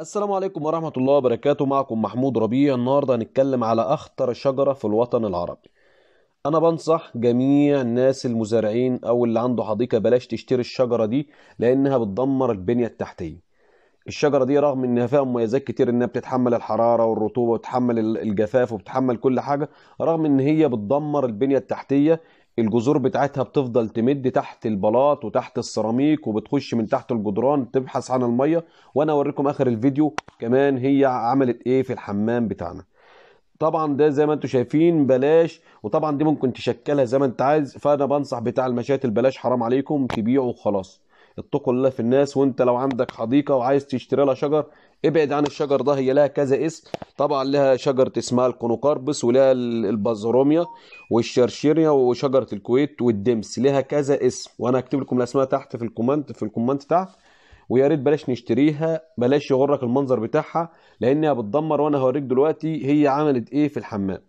السلام عليكم ورحمة الله وبركاته معكم محمود ربيع النهاردة هنتكلم على أخطر شجرة في الوطن العربي أنا بنصح جميع الناس المزارعين أو اللي عنده حديقة بلاش تشتري الشجرة دي لأنها بتدمر البنية التحتية الشجرة دي رغم إنها فيها مميزات كتير إنها بتتحمل الحرارة والرطوبة وتحمل الجفاف وبتتحمل كل حاجة رغم إن هي بتدمر البنية التحتية الجذور بتاعتها بتفضل تمد تحت البلاط وتحت السيراميك وبتخش من تحت الجدران تبحث عن الميه وانا اوريكم اخر الفيديو كمان هي عملت ايه في الحمام بتاعنا طبعا ده زي ما انتم شايفين بلاش وطبعا دي ممكن تشكلها زي ما انت عايز فانا بنصح بتاع المشاتل بلاش حرام عليكم تبيعه وخلاص اتقوا الله في الناس وانت لو عندك حديقه وعايز تشتري لها شجر ابعد عن الشجر ده هي لها كذا اسم طبعا لها شجره اسمها الكونوكاربس ولها البازروميا والشرشيريا وشجره الكويت والدمس لها كذا اسم وانا هكتب لكم الاسماء تحت في الكومنت في الكومنت تحت ويا ريت بلاش نشتريها بلاش يغرك المنظر بتاعها لانها بتدمر وانا هوريك دلوقتي هي عملت ايه في الحمام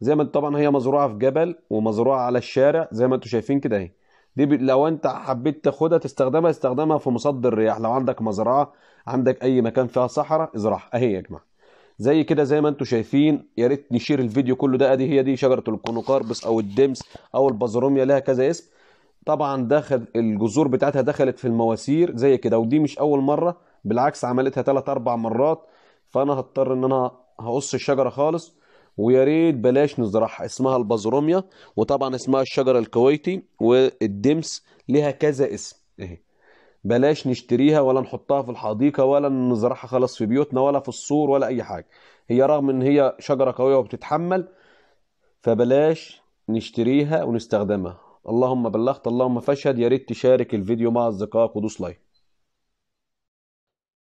زي ما طبعا هي مزروعه في جبل ومزروعه على الشارع زي ما انتم شايفين كده اهي دي لو انت حبيت تاخدها تستخدمها استخدمها في مصدر الرياح لو عندك مزرعه عندك اي مكان فيها صحراء ازرعها اهي يا جماعه زي كده زي ما انتم شايفين يا ريت نشير الفيديو كله ده ادي هي دي شجره الكونوكاربس او الدمس او البازروميا لها كذا اسم طبعا داخل الجذور بتاعتها دخلت في المواسير زي كده ودي مش اول مره بالعكس عملتها 3 4 مرات فانا هضطر ان انا هقص الشجره خالص ويا ريت بلاش نزرعها اسمها البازروميا وطبعا اسمها الشجر الكويتي والدمس لها كذا اسم اهي بلاش نشتريها ولا نحطها في الحديقه ولا نزرعها خلاص في بيوتنا ولا في السور ولا اي حاجه هي رغم ان هي شجره قويه وبتتحمل فبلاش نشتريها ونستخدمها اللهم بلغت اللهم فاشهد يا ريت تشارك الفيديو مع اصدقائك ودوس لايك